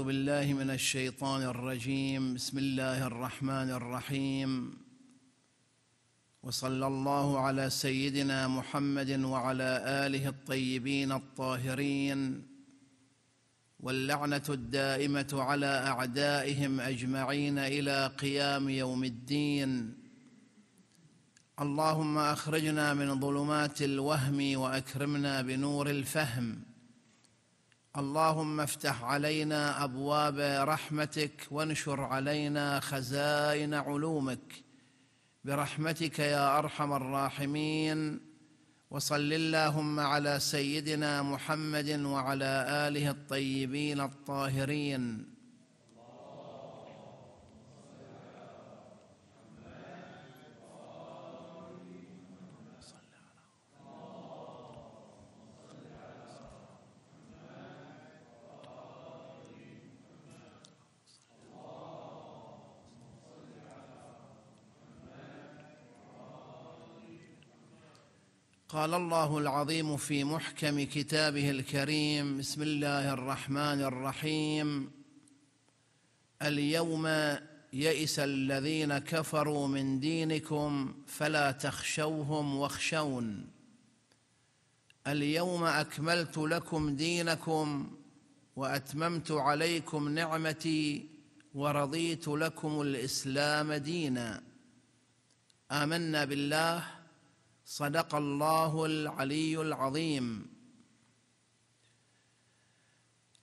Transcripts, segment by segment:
اعوذ بالله من الشيطان الرجيم بسم الله الرحمن الرحيم وصلى الله على سيدنا محمد وعلى اله الطيبين الطاهرين واللعنه الدائمه على اعدائهم اجمعين الى قيام يوم الدين اللهم اخرجنا من ظلمات الوهم واكرمنا بنور الفهم اللهم افتح علينا ابواب رحمتك وانشر علينا خزائن علومك برحمتك يا ارحم الراحمين وصل اللهم على سيدنا محمد وعلى اله الطيبين الطاهرين قال الله العظيم في محكم كتابه الكريم بسم الله الرحمن الرحيم اليوم يئس الذين كفروا من دينكم فلا تخشوهم واخشون اليوم اكملت لكم دينكم واتممت عليكم نعمتي ورضيت لكم الاسلام دينا امنا بالله صدق الله العلي العظيم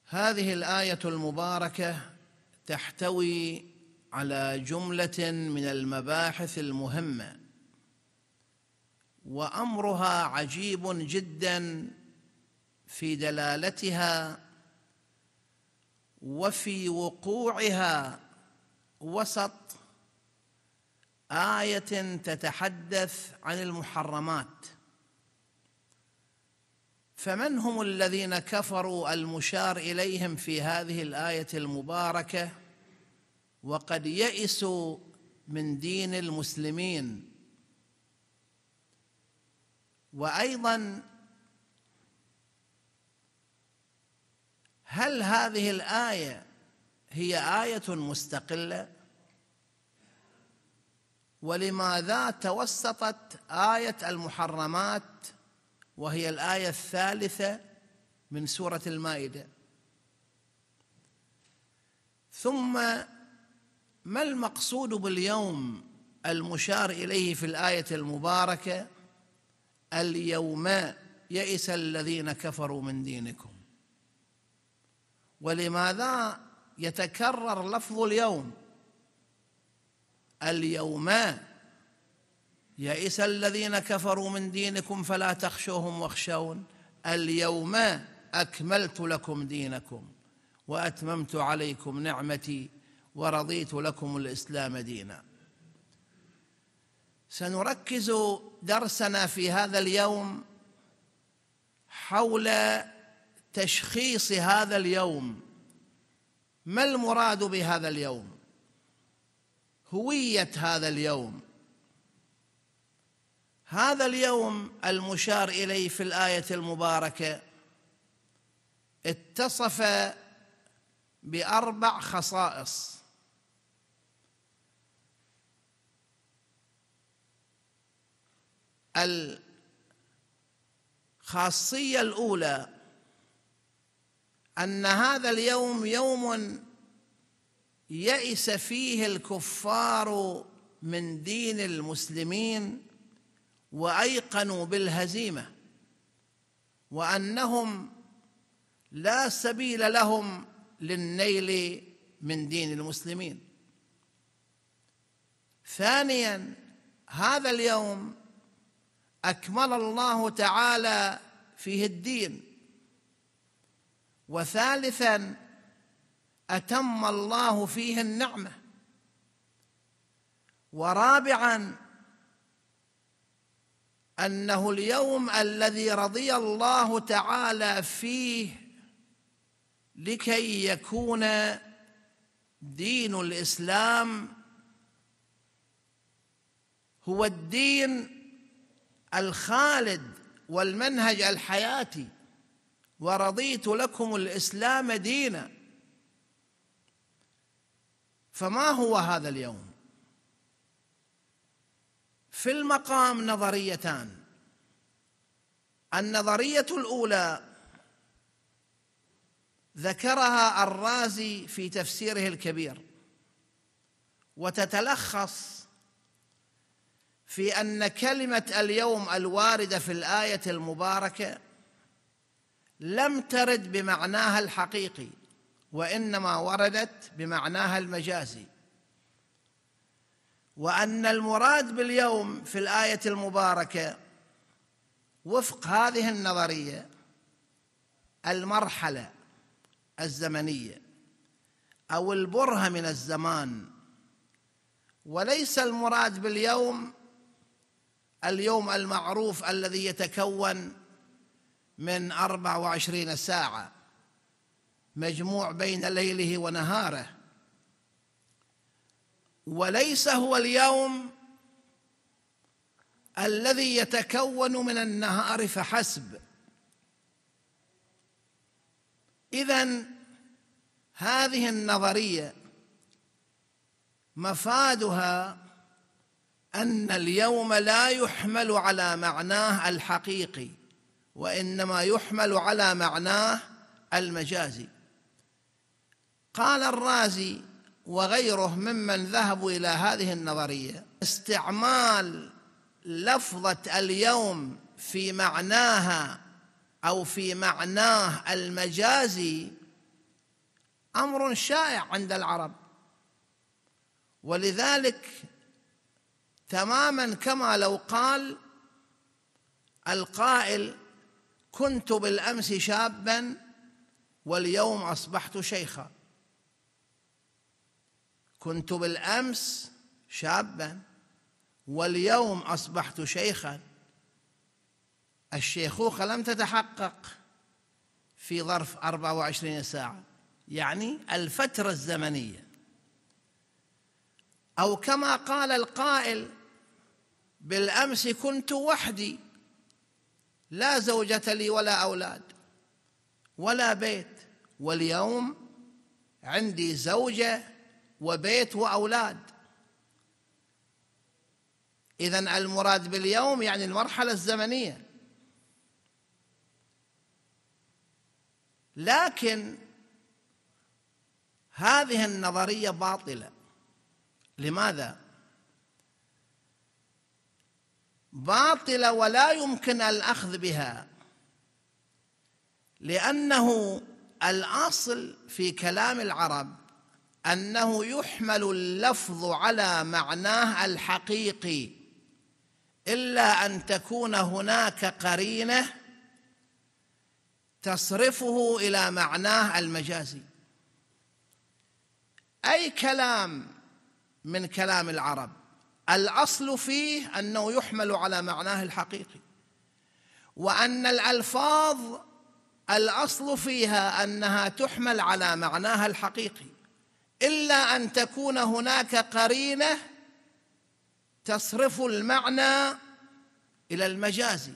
هذه الايه المباركه تحتوي على جمله من المباحث المهمه وامرها عجيب جدا في دلالتها وفي وقوعها وسط ايه تتحدث عن المحرمات فمن هم الذين كفروا المشار اليهم في هذه الايه المباركه وقد يئسوا من دين المسلمين وايضا هل هذه الايه هي ايه مستقله ولماذا توسطت ايه المحرمات وهي الايه الثالثه من سوره المائده ثم ما المقصود باليوم المشار اليه في الايه المباركه اليوم يئس الذين كفروا من دينكم ولماذا يتكرر لفظ اليوم اليومان يئس الذين كفروا من دينكم فلا تخشوهم واخشون اليوم اكملت لكم دينكم واتممت عليكم نعمتي ورضيت لكم الاسلام دينا سنركز درسنا في هذا اليوم حول تشخيص هذا اليوم ما المراد بهذا اليوم هويه هذا اليوم هذا اليوم المشار اليه في الايه المباركه اتصف باربع خصائص الخاصيه الاولى ان هذا اليوم يوم يئس فيه الكفار من دين المسلمين وايقنوا بالهزيمه وانهم لا سبيل لهم للنيل من دين المسلمين ثانيا هذا اليوم اكمل الله تعالى فيه الدين وثالثا اتم الله فيه النعمه ورابعا انه اليوم الذي رضي الله تعالى فيه لكي يكون دين الاسلام هو الدين الخالد والمنهج الحياتي ورضيت لكم الاسلام دينا فما هو هذا اليوم في المقام نظريتان النظريه الاولى ذكرها الرازي في تفسيره الكبير وتتلخص في ان كلمه اليوم الوارده في الايه المباركه لم ترد بمعناها الحقيقي وانما وردت بمعناها المجازي وان المراد باليوم في الايه المباركه وفق هذه النظريه المرحله الزمنيه او البرهه من الزمان وليس المراد باليوم اليوم المعروف الذي يتكون من 24 ساعه مجموع بين ليله ونهاره وليس هو اليوم الذي يتكون من النهار فحسب اذا هذه النظريه مفادها ان اليوم لا يحمل على معناه الحقيقي وانما يحمل على معناه المجازي قال الرازي وغيره ممن ذهبوا الى هذه النظريه استعمال لفظه اليوم في معناها او في معناه المجازي امر شائع عند العرب ولذلك تماما كما لو قال القائل كنت بالامس شابا واليوم اصبحت شيخا كنت بالامس شابا واليوم اصبحت شيخا الشيخوخه لم تتحقق في ظرف 24 ساعه يعني الفتره الزمنيه او كما قال القائل بالامس كنت وحدي لا زوجه لي ولا اولاد ولا بيت واليوم عندي زوجه وبيت واولاد اذا المراد باليوم يعني المرحله الزمنيه لكن هذه النظريه باطله لماذا باطله ولا يمكن الاخذ بها لانه الاصل في كلام العرب انه يحمل اللفظ على معناه الحقيقي الا ان تكون هناك قرينه تصرفه الى معناه المجازي اي كلام من كلام العرب الاصل فيه انه يحمل على معناه الحقيقي وان الالفاظ الاصل فيها انها تحمل على معناها الحقيقي الا ان تكون هناك قرينه تصرف المعنى الى المجازي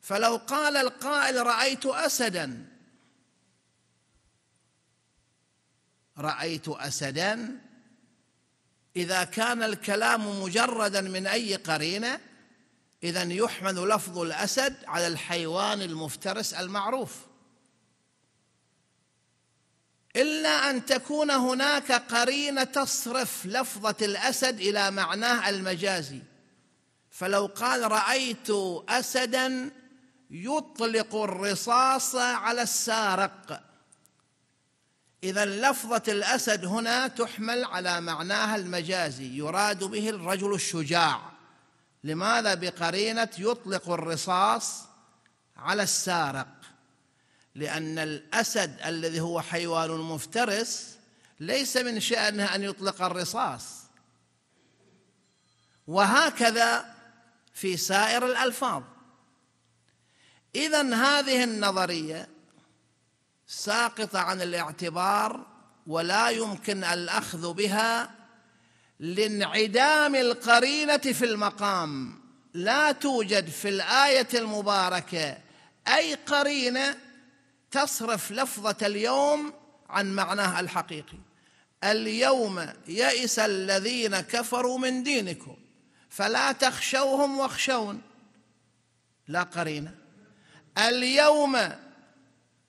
فلو قال القائل رايت اسدا رايت اسدا اذا كان الكلام مجردا من اي قرينه اذا يحمل لفظ الاسد على الحيوان المفترس المعروف الا ان تكون هناك قرينه تصرف لفظه الاسد الى معناه المجازي فلو قال رايت اسدا يطلق الرصاص على السارق اذا لفظه الاسد هنا تحمل على معناها المجازي يراد به الرجل الشجاع لماذا بقرينه يطلق الرصاص على السارق لأن الأسد الذي هو حيوان مفترس ليس من شأنه أن يطلق الرصاص وهكذا في سائر الألفاظ إذا هذه النظرية ساقطة عن الاعتبار ولا يمكن الأخذ بها لانعدام القرينة في المقام لا توجد في الآية المباركة أي قرينة تصرف لفظه اليوم عن معناها الحقيقي اليوم يئس الذين كفروا من دينكم فلا تخشوهم واخشون لا قرينه اليوم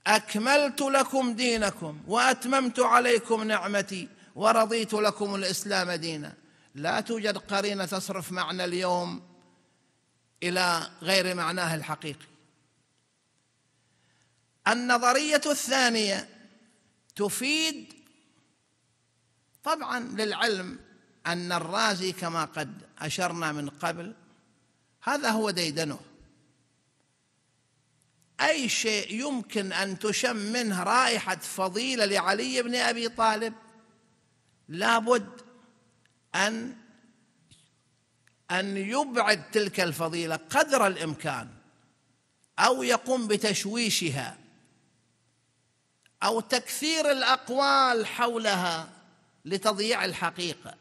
اكملت لكم دينكم واتممت عليكم نعمتي ورضيت لكم الاسلام دينا لا توجد قرينه تصرف معنى اليوم الى غير معناه الحقيقي النظريه الثانيه تفيد طبعا للعلم ان الرازي كما قد اشرنا من قبل هذا هو ديدنه اي شيء يمكن ان تشم منه رائحه فضيله لعلي بن ابي طالب لابد ان ان يبعد تلك الفضيله قدر الامكان او يقوم بتشويشها او تكثير الاقوال حولها لتضييع الحقيقه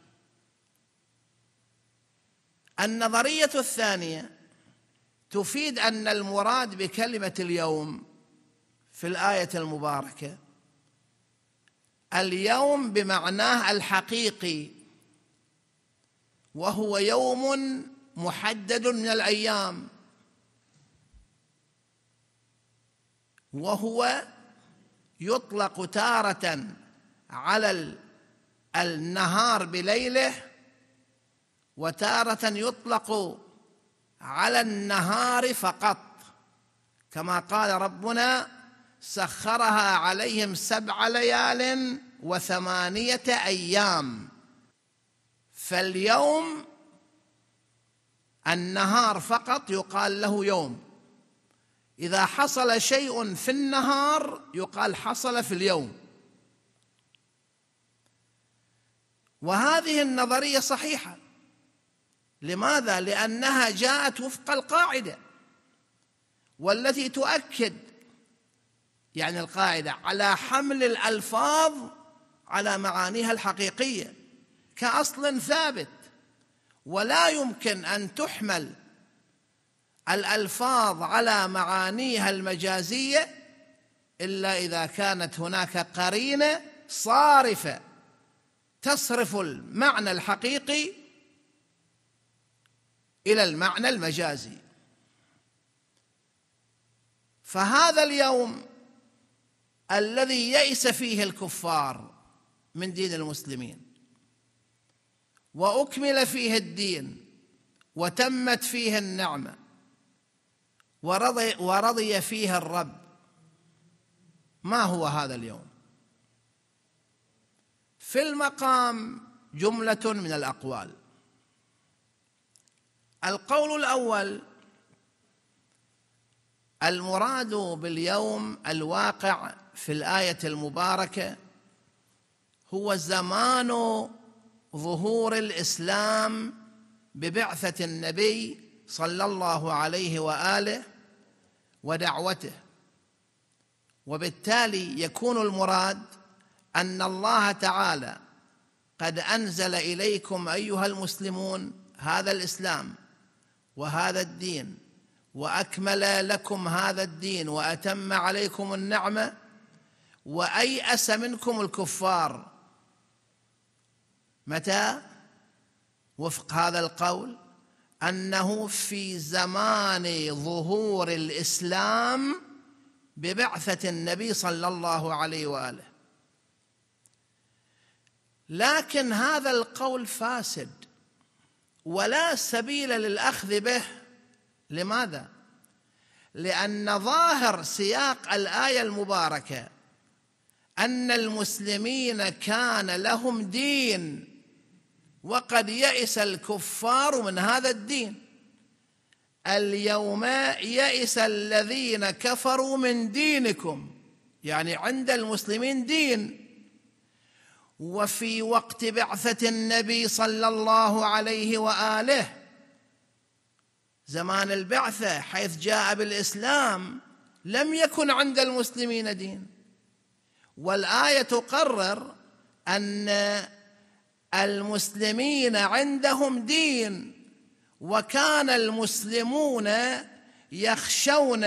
النظريه الثانيه تفيد ان المراد بكلمه اليوم في الايه المباركه اليوم بمعناه الحقيقي وهو يوم محدد من الايام وهو يطلق تارة على النهار بليله وتارة يطلق على النهار فقط كما قال ربنا سخرها عليهم سبع ليال وثمانية أيام فاليوم النهار فقط يقال له يوم اذا حصل شيء في النهار يقال حصل في اليوم وهذه النظريه صحيحه لماذا لانها جاءت وفق القاعده والتي تؤكد يعني القاعده على حمل الالفاظ على معانيها الحقيقيه كاصل ثابت ولا يمكن ان تحمل الألفاظ على معانيها المجازية إلا إذا كانت هناك قرينة صارفة تصرف المعنى الحقيقي إلى المعنى المجازي فهذا اليوم الذي يئس فيه الكفار من دين المسلمين واكمل فيه الدين وتمت فيه النعمه ورضي, ورضي فيها الرب ما هو هذا اليوم في المقام جمله من الاقوال القول الاول المراد باليوم الواقع في الايه المباركه هو زمان ظهور الاسلام ببعثه النبي صلى الله عليه واله ودعوته وبالتالي يكون المراد ان الله تعالى قد انزل اليكم ايها المسلمون هذا الاسلام وهذا الدين واكمل لكم هذا الدين واتم عليكم النعمه وايأس منكم الكفار متى وفق هذا القول انه في زمان ظهور الاسلام ببعثه النبي صلى الله عليه واله لكن هذا القول فاسد ولا سبيل للاخذ به لماذا لان ظاهر سياق الايه المباركه ان المسلمين كان لهم دين وقد يئس الكفار من هذا الدين اليوم يئس الذين كفروا من دينكم يعني عند المسلمين دين وفي وقت بعثة النبي صلى الله عليه وآله زمان البعثة حيث جاء بالإسلام لم يكن عند المسلمين دين والآية تقرر أن المسلمين عندهم دين وكان المسلمون يخشون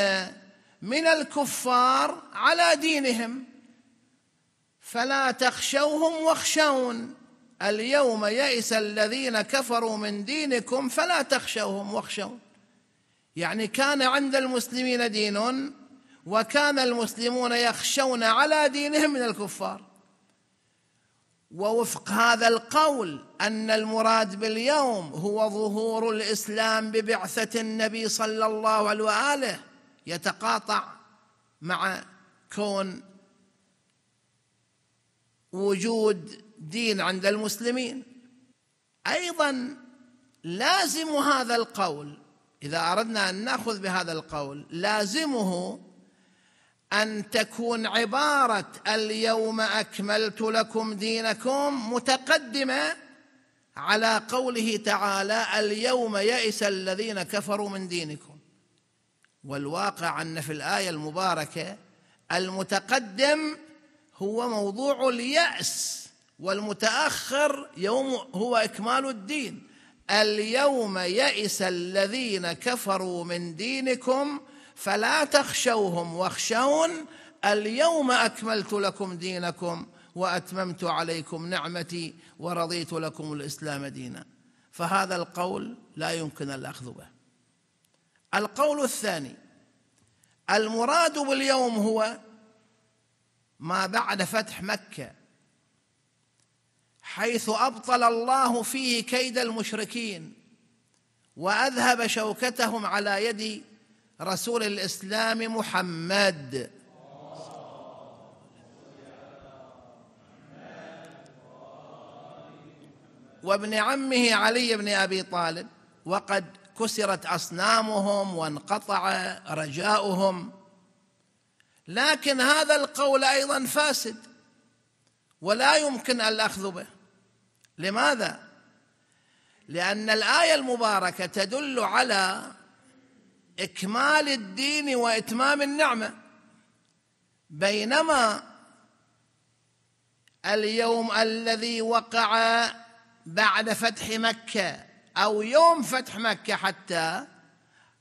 من الكفار على دينهم فلا تخشوهم واخشون اليوم يئس الذين كفروا من دينكم فلا تخشوهم واخشون يعني كان عند المسلمين دين وكان المسلمون يخشون على دينهم من الكفار ووفق هذا القول ان المراد باليوم هو ظهور الاسلام ببعثه النبي صلى الله عليه واله يتقاطع مع كون وجود دين عند المسلمين ايضا لازم هذا القول اذا اردنا ان ناخذ بهذا القول لازمه ان تكون عباره اليوم اكملت لكم دينكم متقدمه على قوله تعالى اليوم يئس الذين كفروا من دينكم والواقع ان في الايه المباركه المتقدم هو موضوع الياس والمتاخر يوم هو اكمال الدين اليوم يئس الذين كفروا من دينكم فلا تخشوهم واخشون اليوم اكملت لكم دينكم واتممت عليكم نعمتي ورضيت لكم الاسلام دينا فهذا القول لا يمكن الاخذ به القول الثاني المراد باليوم هو ما بعد فتح مكه حيث ابطل الله فيه كيد المشركين واذهب شوكتهم على يد رسول الإسلام محمد وابن عمه علي بن أبي طالب وقد كسرت أصنامهم وانقطع رجاؤهم لكن هذا القول أيضا فاسد ولا يمكن الأخذ به لماذا؟ لأن الآية المباركة تدل على اكمال الدين واتمام النعمه بينما اليوم الذي وقع بعد فتح مكه او يوم فتح مكه حتى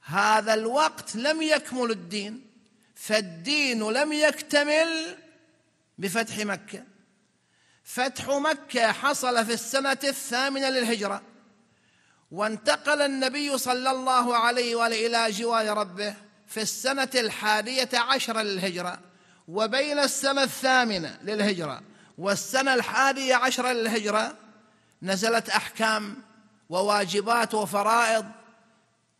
هذا الوقت لم يكمل الدين فالدين لم يكتمل بفتح مكه فتح مكه حصل في السنه الثامنه للهجره وانتقل النبي صلى الله عليه وآله إلى جوار ربه في السنة الحادية عشرة للهجرة وبين السنة الثامنة للهجرة والسنة الحادية عشرة للهجرة نزلت أحكام وواجبات وفرائض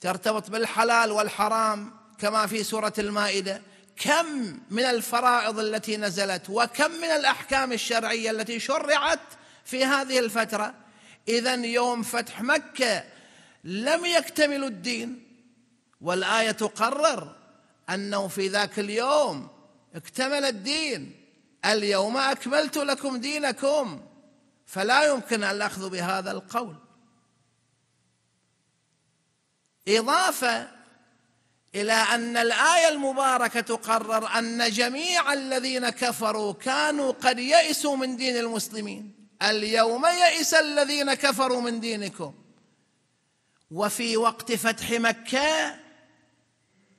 ترتبط بالحلال والحرام كما في سورة المائدة كم من الفرائض التي نزلت وكم من الأحكام الشرعية التي شرعت في هذه الفترة إذا يوم فتح مكة لم يكتملوا الدين والآية تقرر أنه في ذاك اليوم اكتمل الدين اليوم أكملت لكم دينكم فلا يمكن الأخذ بهذا القول إضافة إلى أن الآية المباركة تقرر أن جميع الذين كفروا كانوا قد يئسوا من دين المسلمين اليوم يئس الذين كفروا من دينكم وفي وقت فتح مكه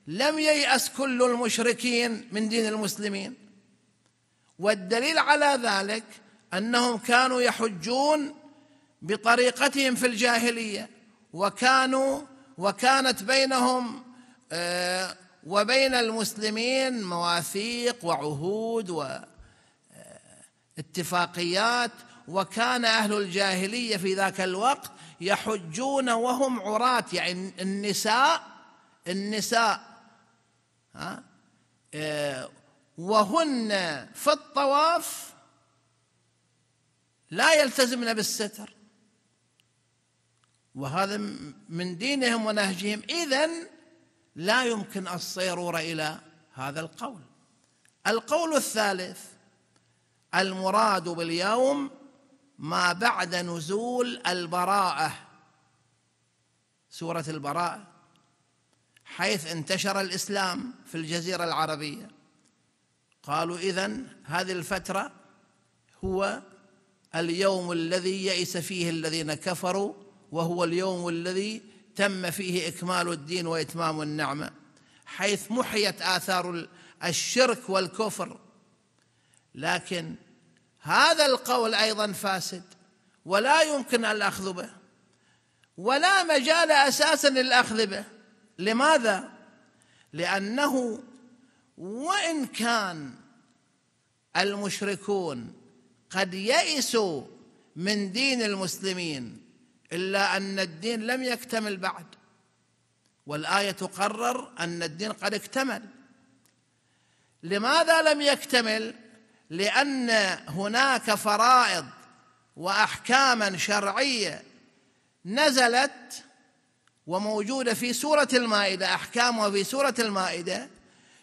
لم ييأس كل المشركين من دين المسلمين والدليل على ذلك انهم كانوا يحجون بطريقتهم في الجاهليه وكانوا وكانت بينهم آه، وبين المسلمين مواثيق وعهود واتفاقيات آه، وكان أهل الجاهلية في ذاك الوقت يحجون وهم عراة يعني النساء النساء ها وهن في الطواف لا يلتزمن بالستر وهذا من دينهم ونهجهم إذا لا يمكن الصيرورة إلى هذا القول القول الثالث المراد باليوم ما بعد نزول البراءه سوره البراءه حيث انتشر الاسلام في الجزيره العربيه قالوا اذا هذه الفتره هو اليوم الذي يئس فيه الذين كفروا وهو اليوم الذي تم فيه اكمال الدين واتمام النعمه حيث محيت اثار الشرك والكفر لكن هذا القول ايضا فاسد ولا يمكن الاخذ به ولا مجال اساسا للاخذ به لماذا لانه وان كان المشركون قد يئسوا من دين المسلمين الا ان الدين لم يكتمل بعد والايه تقرر ان الدين قد اكتمل لماذا لم يكتمل لان هناك فرائض واحكاما شرعيه نزلت وموجوده في سوره المائده احكامها في سوره المائده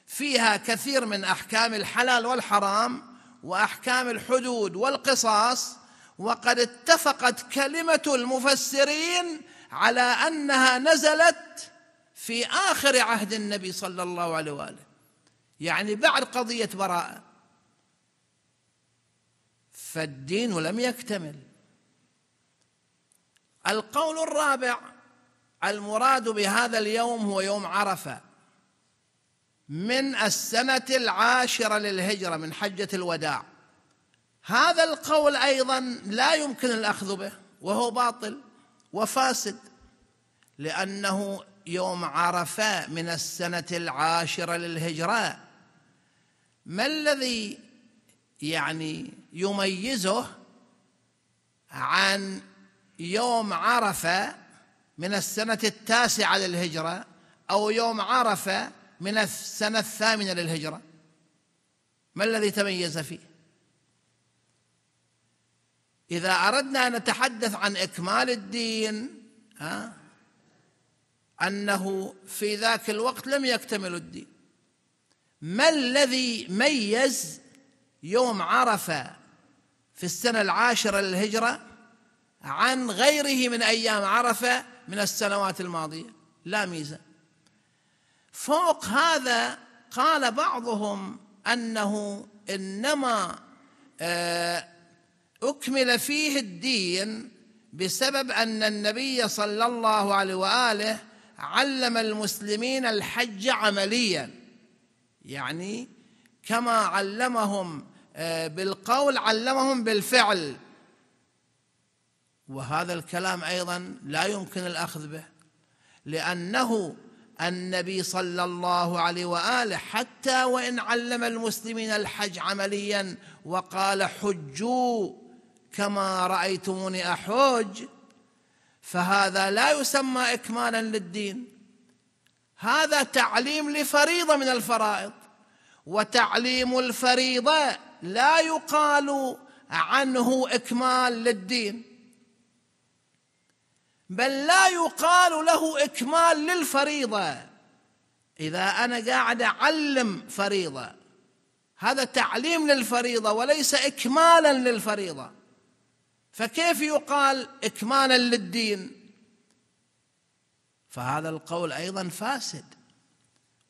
فيها كثير من احكام الحلال والحرام واحكام الحدود والقصاص وقد اتفقت كلمه المفسرين على انها نزلت في اخر عهد النبي صلى الله عليه واله يعني بعد قضيه براءه فالدين لم يكتمل القول الرابع المراد بهذا اليوم هو يوم عرفه من السنه العاشره للهجره من حجه الوداع هذا القول ايضا لا يمكن الاخذ به وهو باطل وفاسد لانه يوم عرفه من السنه العاشره للهجره ما الذي يعني يميزه عن يوم عرفه من السنه التاسعه للهجره او يوم عرفه من السنه الثامنه للهجره ما الذي تميز فيه إذا أردنا أن نتحدث عن إكمال الدين ها أنه في ذاك الوقت لم يكتمل الدين ما الذي ميز يوم عرفة في السنة العاشرة للهجرة عن غيره من أيام عرفة من السنوات الماضية لا ميزة فوق هذا قال بعضهم أنه إنما آه، أكمل فيه الدين بسبب أن النبي صلى الله عليه وآله علم المسلمين الحج عمليا يعني كما علمهم آه، بالقول علمهم بالفعل وهذا الكلام ايضا لا يمكن الاخذ به لانه النبي صلى الله عليه واله حتى وان علم المسلمين الحج عمليا وقال حجوا كما رايتموني احج فهذا لا يسمى اكمالا للدين هذا تعليم لفريضه من الفرائض وتعليم الفريضه لا يقال عنه اكمال للدين بل لا يقال له اكمال للفريضه اذا انا قاعد اعلم فريضه هذا تعليم للفريضه وليس اكمالا للفريضه فكيف يقال اكمالا للدين فهذا القول ايضا فاسد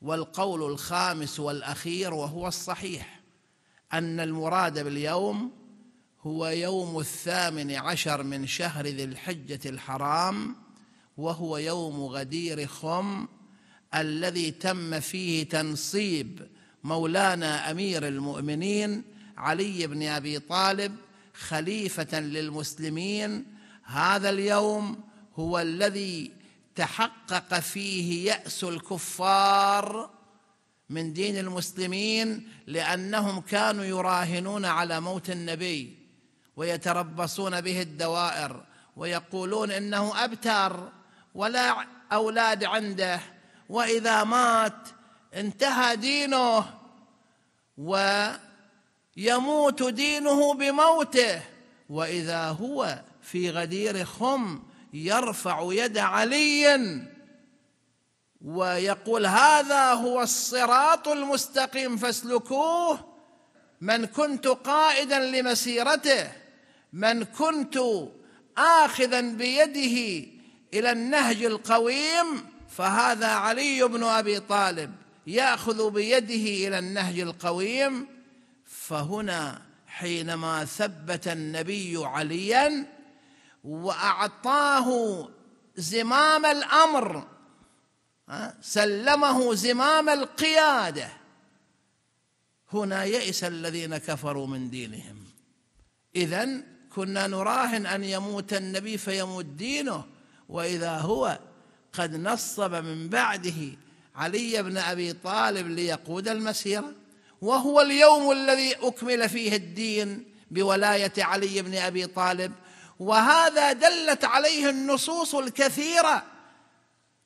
والقول الخامس والاخير وهو الصحيح أن المراد باليوم هو يوم الثامن عشر من شهر ذي الحجة الحرام وهو يوم غدير خم الذي تم فيه تنصيب مولانا أمير المؤمنين علي بن أبي طالب خليفة للمسلمين هذا اليوم هو الذي تحقق فيه يأس الكفار من دين المسلمين لانهم كانوا يراهنون على موت النبي ويتربصون به الدوائر ويقولون انه ابتر ولا اولاد عنده واذا مات انتهى دينه ويموت دينه بموته واذا هو في غدير خم يرفع يد علي ويقول هذا هو الصراط المستقيم فاسلكوه من كنت قائدا لمسيرته من كنت اخذا بيده الى النهج القويم فهذا علي بن ابي طالب ياخذ بيده الى النهج القويم فهنا حينما ثبت النبي عليا واعطاه زمام الامر سلمه زمام القياده هنا يئس الذين كفروا من دينهم اذا كنا نراهن ان يموت النبي فيموت دينه واذا هو قد نصب من بعده علي بن ابي طالب ليقود المسيره وهو اليوم الذي اكمل فيه الدين بولايه علي بن ابي طالب وهذا دلت عليه النصوص الكثيره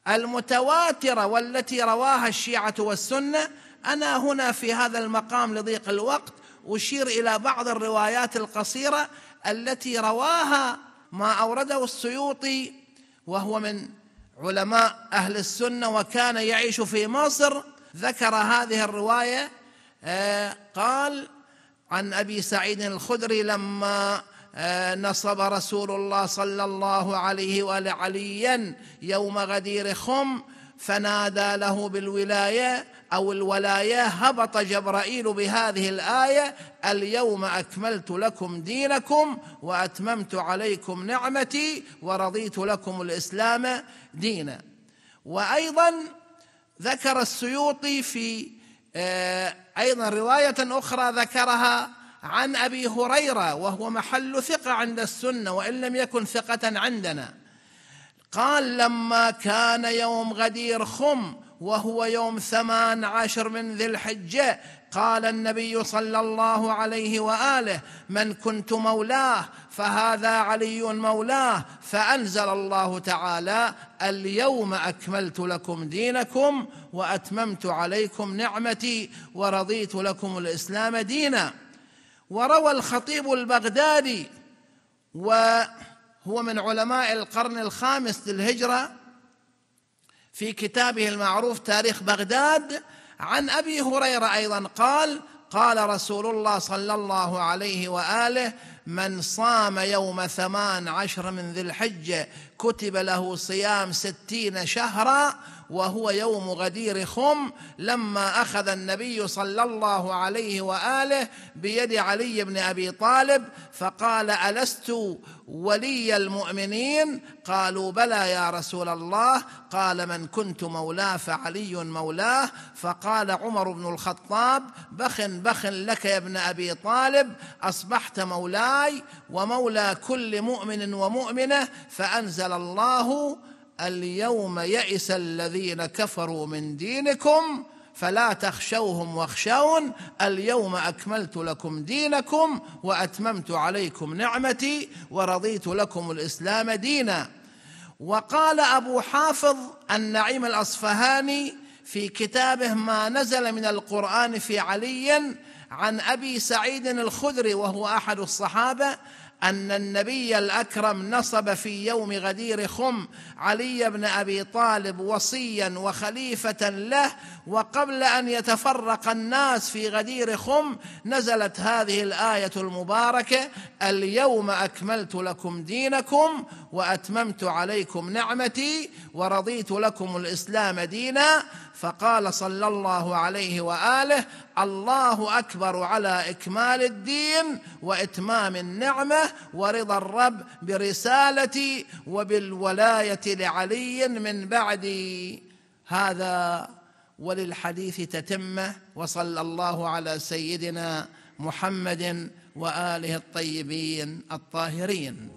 المتواتره والتي رواها الشيعه والسنه انا هنا في هذا المقام لضيق الوقت اشير الى بعض الروايات القصيره التي رواها ما اورده السيوطي وهو من علماء اهل السنه وكان يعيش في مصر ذكر هذه الروايه آه، قال عن ابي سعيد الخدري لما نصب رسول الله صلى الله عليه وآله عليا يوم غدير خم فنادى له بالولاية أو الولاية هبط جبرائيل بهذه الآية اليوم أكملت لكم دينكم وأتممت عليكم نعمتي ورضيت لكم الإسلام دينا وأيضا ذكر السيوطي في آه، أيضا رواية أخرى ذكرها عن ابي هريره وهو محل ثقه عند السنه وان لم يكن ثقه عندنا قال لما كان يوم غدير خم وهو يوم ثمان عشر من ذي الحجه قال النبي صلى الله عليه واله من كنت مولاه فهذا علي مولاه فانزل الله تعالى اليوم اكملت لكم دينكم واتممت عليكم نعمتي ورضيت لكم الاسلام دينا وروى الخطيب البغدادي وهو من علماء القرن الخامس للهجرة في كتابه المعروف تاريخ بغداد عن أبي هريرة أيضا قال قال رسول الله صلى الله عليه وآله من صام يوم ثمان عشر من ذي الحجة كتب له صيام ستين شهرا وهو يوم غدير خم لما اخذ النبي صلى الله عليه واله بيد علي بن ابي طالب فقال الست ولي المؤمنين قالوا بلى يا رسول الله قال من كنت مولاه فعلي مولاه فقال عمر بن الخطاب بخ بخ لك يا ابن ابي طالب اصبحت مولاي ومولى كل مؤمن ومؤمنه فانزل الله اليوم يئس الذين كفروا من دينكم فلا تخشوهم واخشون اليوم اكملت لكم دينكم واتممت عليكم نعمتي ورضيت لكم الاسلام دينا وقال ابو حافظ النعيم الاصفهاني في كتابه ما نزل من القران في علي عن ابي سعيد الخدري وهو احد الصحابه ان النبي الاكرم نصب في يوم غدير خم علي بن ابي طالب وصيا وخليفه له وقبل ان يتفرق الناس في غدير خم نزلت هذه الايه المباركه اليوم اكملت لكم دينكم واتممت عليكم نعمتي ورضيت لكم الاسلام دينا فقال صلى الله عليه واله الله اكبر على اكمال الدين واتمام النعمه ورضا الرب برسالتي وبالولايه لعلي من بعدي هذا وللحديث تتمه وصلى الله على سيدنا محمد واله الطيبين الطاهرين